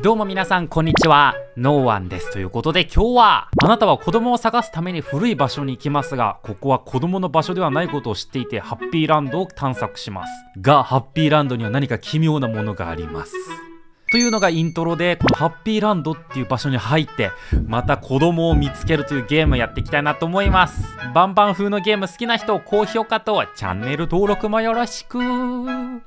どうも皆さん、こんにちは。ノーワンです。ということで、今日は、あなたは子供を探すために古い場所に行きますが、ここは子供の場所ではないことを知っていて、ハッピーランドを探索します。が、ハッピーランドには何か奇妙なものがあります。というのがイントロで、このハッピーランドっていう場所に入って、また子供を見つけるというゲームやっていきたいなと思います。バンバン風のゲーム好きな人、高評価とチャンネル登録もよろしく。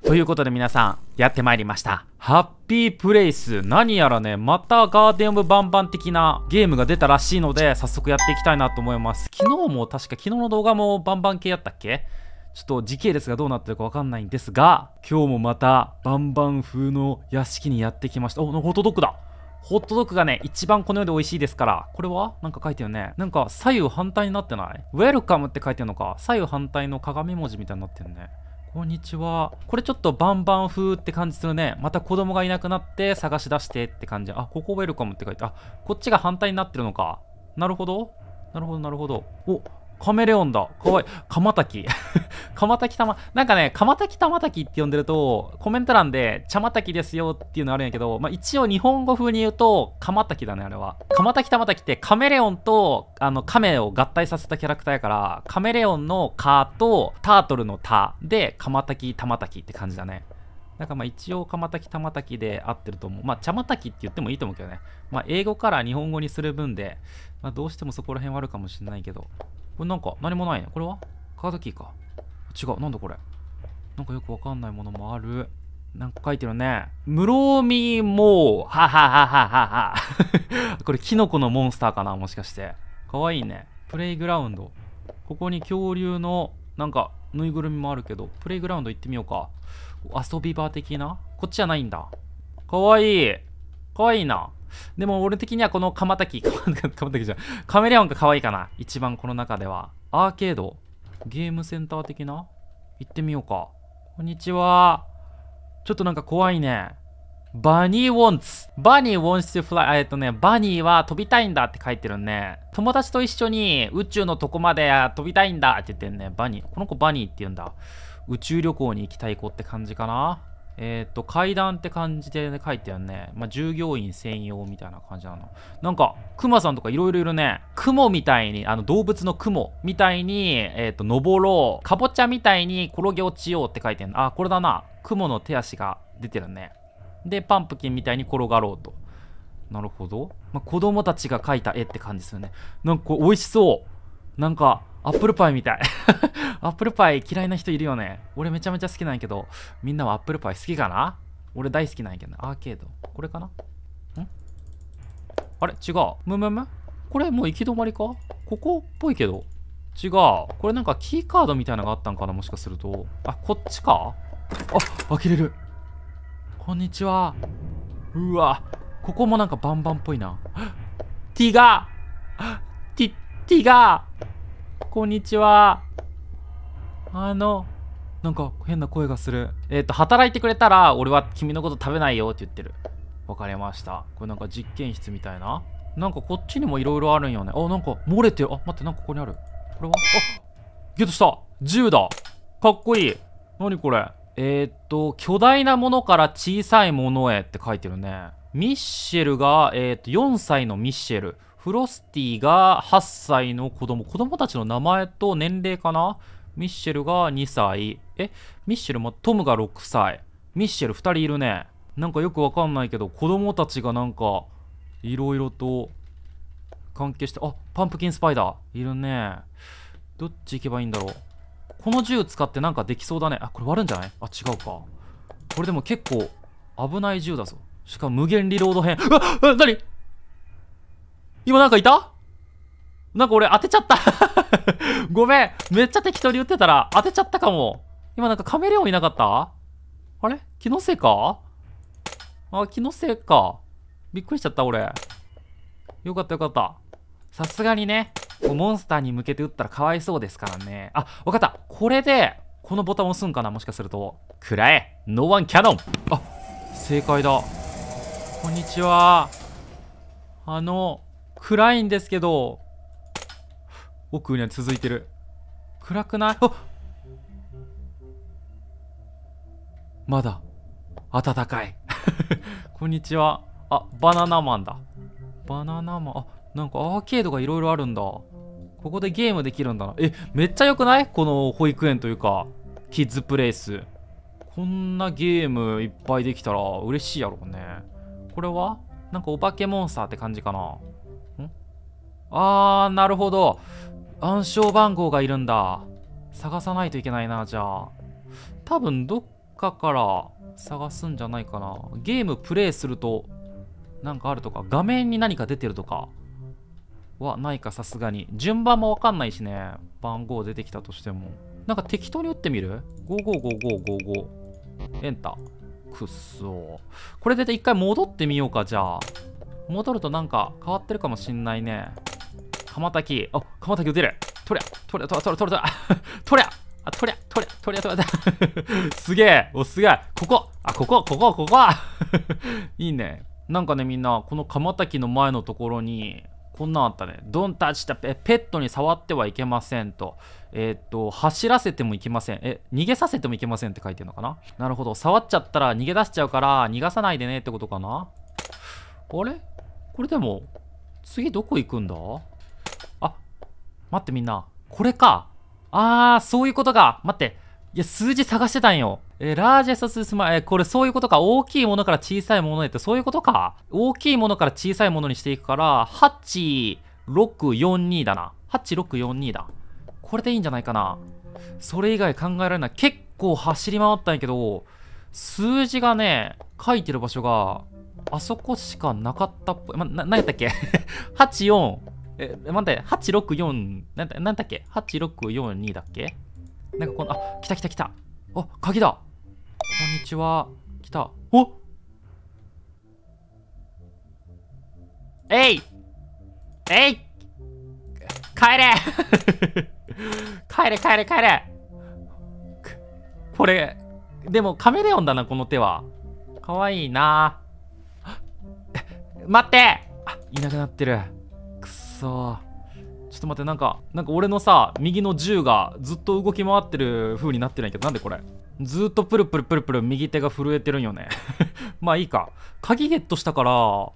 ということで皆さん、やってまいりました。ハッピープレイス。何やらね、またガーデンオブバンバン的なゲームが出たらしいので、早速やっていきたいなと思います。昨日も確か昨日の動画もバンバン系やったっけちょっと時系列がどうなってるかわかんないんですが、今日もまたバンバン風の屋敷にやってきました。お、ホットドッグだホットドッグがね、一番この世で美味しいですから。これはなんか書いてるね。なんか左右反対になってないウェルカムって書いてるのか。左右反対の鏡文字みたいになってるね。こんにちは。これちょっとバンバン風って感じするね。また子供がいなくなって探し出してって感じ。あ、ここウェルカムって書いてあ、こっちが反対になってるのか。なるほど。なるほど、なるほど。お、カメレオンだ。かわいい。カマタキ。たま、なんかね、かまたきたまたきって呼んでると、コメント欄で、茶またきですよっていうのあるんやけど、まあ、一応日本語風に言うと、かまたきだね、あれは。かまたきたまたきってカメレオンと、あの、カメを合体させたキャラクターやから、カメレオンのカと、タートルのタで、かまたきたまたきって感じだね。なんかまあ一応、かまたきたまたきで合ってると思う。まあ、茶またきって言ってもいいと思うけどね。まあ、英語から日本語にする分で、まあ、どうしてもそこら辺はあるかもしれないけど、これなんか何もないね。これはカードキーか。違う。なんだこれ。なんかよくわかんないものもある。なんか書いてるね。室見もう、はははははは。これキノコのモンスターかなもしかして。かわいいね。プレイグラウンド。ここに恐竜のなんかぬいぐるみもあるけど、プレイグラウンド行ってみようか。遊び場的なこっちじゃないんだ。かわいい。かわいいな。でも俺的にはこの カマタキじゃん。カメレオンが可愛いかな。一番この中では。アーケードゲームセンター的な行ってみようか。こんにちは。ちょっとなんか怖いね。バニー・ウォンツ。バニー・ウォンツ・フライ。えっとね、バニーは飛びたいんだって書いてるね。友達と一緒に宇宙のとこまで飛びたいんだって言ってんね。バニー。この子バニーって言うんだ。宇宙旅行に行きたい子って感じかな。えっ、と、階段って感じで、ね、書いてあるね。まあ、従業員専用みたいな感じなの。なんか、クマさんとかいろいろいるね。クモみたいに、あの、動物のクモみたいに、えっ、と、登ろう。かぼちゃみたいに転げ落ちようって書いてあるあ、これだな。クモの手足が出てるね。で、パンプキンみたいに転がろうと。なるほど。まあ、子供たちが描いた絵って感じですよね。なんか、美味しそう。なんか、アップルパイみたい アップルパイ嫌いな人いるよね。俺めちゃめちゃ好きなんやけど、みんなはアップルパイ好きかな俺大好きなんやけど、ね、アーケード。これかなんあれ違う。むむむこれもう行き止まりかここっぽいけど。違う。これなんかキーカードみたいなのがあったんかなもしかすると。あ、こっちかあ、けれる。こんにちは。うわ。ここもなんかバンバンっぽいな。ティガーティ、ティガーこんにちは。あの、なんか変な声がする。えっ、ー、と、働いてくれたら俺は君のこと食べないよって言ってる。わかりました。これなんか実験室みたいな。なんかこっちにもいろいろあるんよね。あ、なんか漏れてる。あ、待って、なんかここにある。これはあゲットした銃だかっこいい何これえー、っと、巨大なものから小さいものへって書いてるね。ミッシェルが、えー、っと、4歳のミッシェル。フロスティが8歳の子供。子供たちの名前と年齢かなミッシェルが2歳。え、ミッシェルも、トムが6歳。ミッシェル2人いるね。なんかよくわかんないけど、子供たちがなんか、いろいろと関係して、あ、パンプキンスパイダー。いるね。どっち行けばいいんだろう。この銃使ってなんかできそうだね。あ、これ割るんじゃないあ、違うか。これでも結構危ない銃だぞ。しかも無限リロード編。うわっ何今なんかいたなんか俺当てちゃった ごめん。めっちゃ適当に打ってたら当てちゃったかも。今なんかカメレオンいなかったあれ気のせいかあ、気のせいか。びっくりしちゃった俺。よかったよかった。さすがにね、モンスターに向けて打ったらかわいそうですからね。あ、わかった。これで、このボタン押すんかなもしかすると。くらえノーワンキャノンあ、正解だ。こんにちは。あの、暗いんですけど奥には続いてる暗くないあまだ暖かい こんにちはあバナナマンだバナナマンあなんかアーケードがいろいろあるんだここでゲームできるんだなえめっちゃ良くないこの保育園というかキッズプレイスこんなゲームいっぱいできたら嬉しいやろうねこれはなんかお化けモンスターって感じかなあー、なるほど。暗証番号がいるんだ。探さないといけないな、じゃあ。多分、どっかから探すんじゃないかな。ゲームプレイすると、なんかあるとか、画面に何か出てるとかはないか、さすがに。順番もわかんないしね。番号出てきたとしても。なんか適当に打ってみる ?555555。エンター。くっそこれで一回戻ってみようか、じゃあ。戻るとなんか変わってるかもしんないね。またき。あ、またき打てる。とりゃ、とりゃ、とりゃ、とりゃ、とりゃ、あ、とりゃ、とりゃ、とりゃ、とりゃ、すげえ。お、すげえ。ここ。あ、ここ、ここ、ここ。いいね。なんかね、みんな、このかまたきの前のところに、こんなんあったね。ドンタッチだペペットに触ってはいけませんと。えー、っと、走らせてもいけません。え、逃げさせてもいけませんって書いてるのかななるほど。触っちゃったら逃げ出しちゃうから、逃がさないでねってことかなあれこれでも、次どこ行くんだ待ってみんな。これか。あー、そういうことか。待って。いや、数字探してたんよ。えー、ラージェスト数スマ、えー、これそういうことか。大きいものから小さいものへってそういうことか。大きいものから小さいものにしていくから、8、6、42だな。8、6、42だ。これでいいんじゃないかな。それ以外考えられない。結構走り回ったんやけど、数字がね、書いてる場所が、あそこしかなかったっぽい。ま、な、何やったっけ ?84、え、待って、864、なんだなんだっけ ?8642 だっけなんかこの、あ、来た来た来た。あ、鍵だ。こんにちは。来た。おえいえい帰れ 帰れ帰れ帰れこれ、でもカメレオンだな、この手は。かわいいな待っていなくなってる。そうちょっと待ってなんかなんか俺のさ右の銃がずっと動き回ってる風になってないけどなんでこれずっとプルプルプルプル右手が震えてるんよね まあいいか鍵ゲットしたから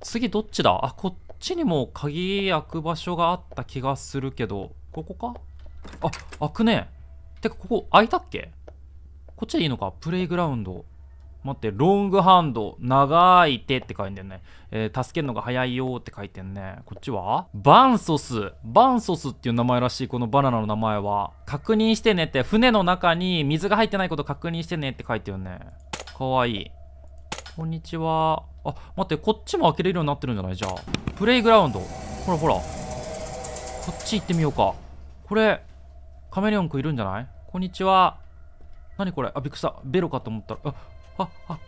次どっちだあこっちにも鍵開く場所があった気がするけどここかあ開くねてかここ開いたっけこっちでいいのかプレイグラウンド待って、ロングハンド、長い手って書いてんね。えー、助けるのが早いよって書いてんね。こっちはバンソス。バンソスっていう名前らしい、このバナナの名前は。確認してねって、船の中に水が入ってないこと確認してねって書いてるね。かわいい。こんにちは。あ、待って、こっちも開けれるようになってるんじゃないじゃあ。プレイグラウンド。ほらほら。こっち行ってみようか。これ、カメレオンくんいるんじゃないこんにちは。何これあ、びっくりした。ベロかと思ったら。あ、あ、あ、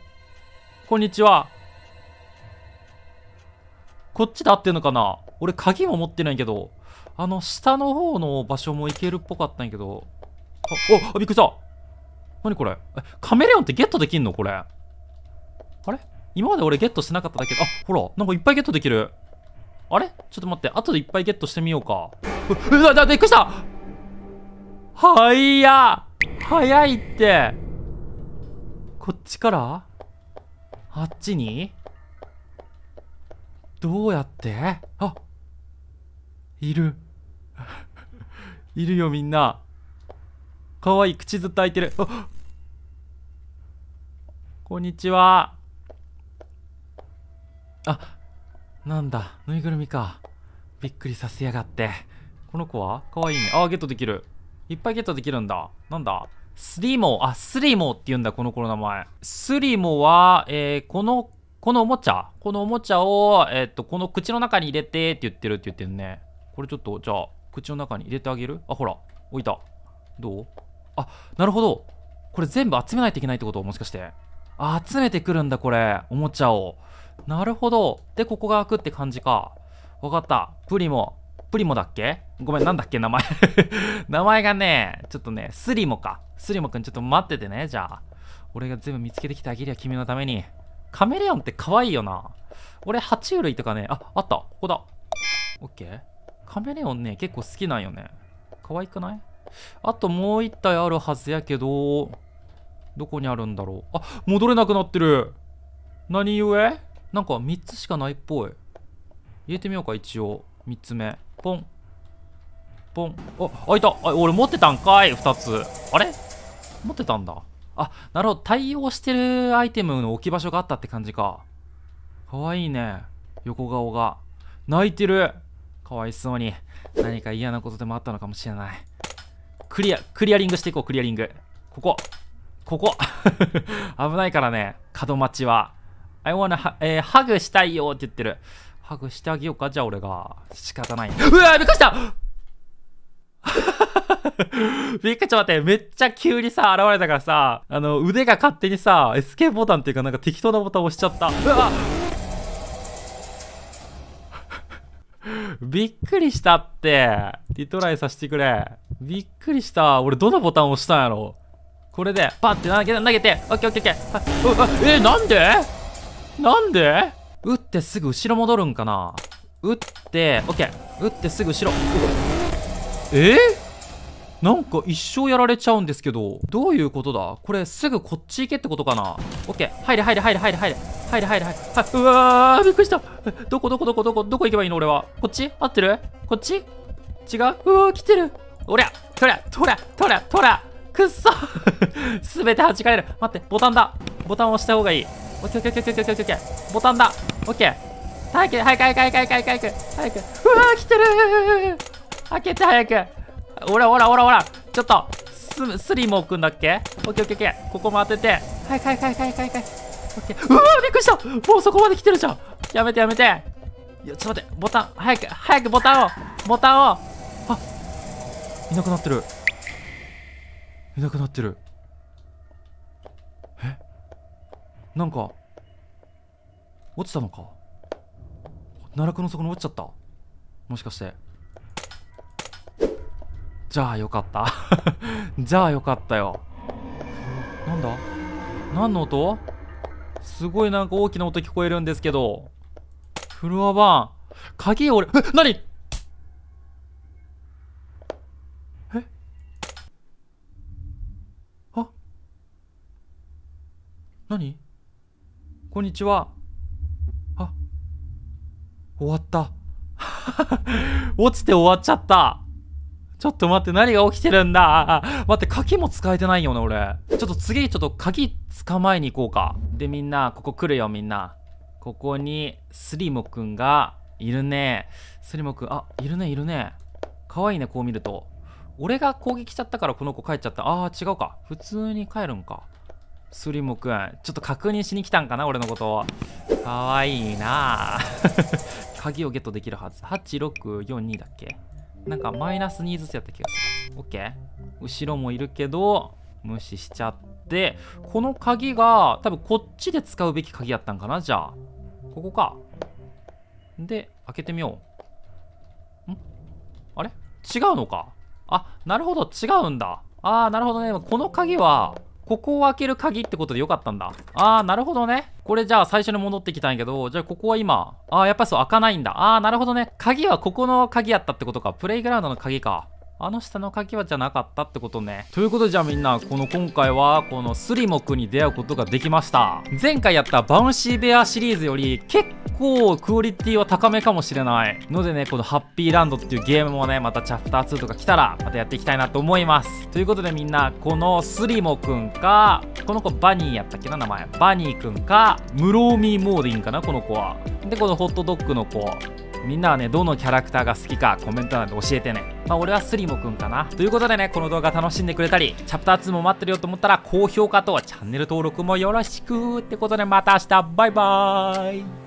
こんにちは。こっちで合ってんのかな俺鍵も持ってないけど、あの、下の方の場所も行けるっぽかったんやけど。あ、おあ、びっくりした。何これえ、カメレオンってゲットできんのこれ。あれ今まで俺ゲットしてなかっただけあ、ほら、なんかいっぱいゲットできる。あれちょっと待って、後でいっぱいゲットしてみようか。う、うわ、びっくりしたはいや早いってこっちからあっちにどうやってあいる いるよみんなかわいい口ずっと開いてるあこんにちはあなんだぬいぐるみかびっくりさせやがってこの子はかわいいねあゲットできるいっぱいゲットできるんだなんだスリモ、あ、スリモって言うんだ、この子の名前。スリモは、えー、この、このおもちゃ、このおもちゃを、えー、っと、この口の中に入れてって言ってるって言ってるね。これちょっと、じゃあ、口の中に入れてあげるあ、ほら、置いた。どうあ、なるほど。これ全部集めないといけないってこともしかして。あ、集めてくるんだ、これ。おもちゃを。なるほど。で、ここが開くって感じか。わかった。プリモ。プリモだっけごめん、なんだっけ名前 名前がね、ちょっとね、スリモか。スリモくんちょっと待っててね、じゃあ。俺が全部見つけてきてあげりゃ君のために。カメレオンって可愛いよな。俺、爬虫類とかね、あ、あった。ここだ。オッケー。カメレオンね、結構好きなんよね。可愛くないあともう一体あるはずやけど、どこにあるんだろう。あ、戻れなくなってる。何故なんか3つしかないっぽい。入れてみようか、一応。3つ目ポンポンお開いたあ俺持ってたんかい2つあれ持ってたんだあなるほど対応してるアイテムの置き場所があったって感じかかわいいね横顔が泣いてるかわいそうに何か嫌なことでもあったのかもしれないクリアクリアリングしていこうクリアリングここここ 危ないからね角待ちは I wanna、えー、ハグしたいよって言ってるハグしてあげようかじゃあ俺が。仕方ない。うわびっくりした びっくりちょっと待って、めっちゃ急にさ、現れたからさ、あの、腕が勝手にさ、エスケーボタンっていうかなんか適当なボタン押しちゃった。うわ びっくりしたって。リトライさせてくれ。びっくりした。俺どのボタン押したんやろこれで、パンって投げて、投げて、オッケーオッケーオッケー。え、なんでなんで撃ってすぐ後ろ戻るんかな撃って、オッケー。撃ってすぐ後ろ。えー、なんか一生やられちゃうんですけど、どういうことだこれすぐこっち行けってことかなオッケー。入れ入れ入れ入れ入れ。入れ入れ入れ。はうわー、びっくりした。どこどこどこどこ、どこ行けばいいの俺は。こっち合ってるこっち違ううわー、来てる。おりゃ、とりゃ、とりゃ、とりゃ、とりゃ。くっそすべ て弾かれる。待って、ボタンだ。ボタンを押した方がいい。オッケーオッケーオッケーオッケーボタンだオッケー早く早く早く早く早く早く早くうわー来てるー開けて早くおらおらおらおらちょっとススリも置くんだっけオッケーオッケーオッケーここも当ててはいはいはいはいはいはいオッケーうわーびっくりしたもうそこまで来てるじゃんやめてやめていやちょっと待ってボタン早く早くボタンをボタンをあいなくなってるいなくなってるなんか落ちたのか奈落の底に落ちちゃったもしかしてじゃあよかった じゃあよかったよなんだ何の音すごいなんか大きな音聞こえるんですけどフロアバーン鍵俺え何えあ何こんにちは。あ、終わった。落ちて終わっちゃった。ちょっと待って、何が起きてるんだ待って、鍵も使えてないよね、俺。ちょっと次、ちょっと鍵捕まえに行こうか。で、みんな、ここ来るよ、みんな。ここに、スリムくんが、いるね。スリムくん、あ、いるね、いるね。かわいいね、こう見ると。俺が攻撃しちゃったからこの子帰っちゃった。ああ、違うか。普通に帰るんか。スリムくんちょっと確認しに来たんかな俺のことかわいいな 鍵をゲットできるはず8642だっけなんかマイナス2ずつやった気がする OK 後ろもいるけど無視しちゃってこの鍵が多分こっちで使うべき鍵やったんかなじゃあここかで開けてみようんあれ違うのかあなるほど違うんだあー、なるほどねこの鍵はここを開ける鍵ってことでよかったんだ。あー、なるほどね。これじゃあ最初に戻ってきたんやけど、じゃあここは今、あー、やっぱりそう開かないんだ。あー、なるほどね。鍵はここの鍵やったってことか。プレイグラウンドの鍵か。あの下の鍵はじゃなかったってことね。ということでじゃあみんな、この今回は、このスリモクに出会うことができました。前回やったバウンシーベアシリーズより結構クオリティは高めかもしれない。のでね、このハッピーランドっていうゲームもね、またチャプター2とか来たら、またやっていきたいなと思います。ということでみんな、このスリモくんか、この子バニーやったっけな名前。バニーくんか、ムローミーモーディンかな、この子は。で、このホットドッグの子。みんなはねどのキャラクターが好きかコメント欄で教えてねまあ俺はスリムくんかなということでねこの動画楽しんでくれたりチャプター2も待ってるよと思ったら高評価とチャンネル登録もよろしくってことでまた明日バイバーイ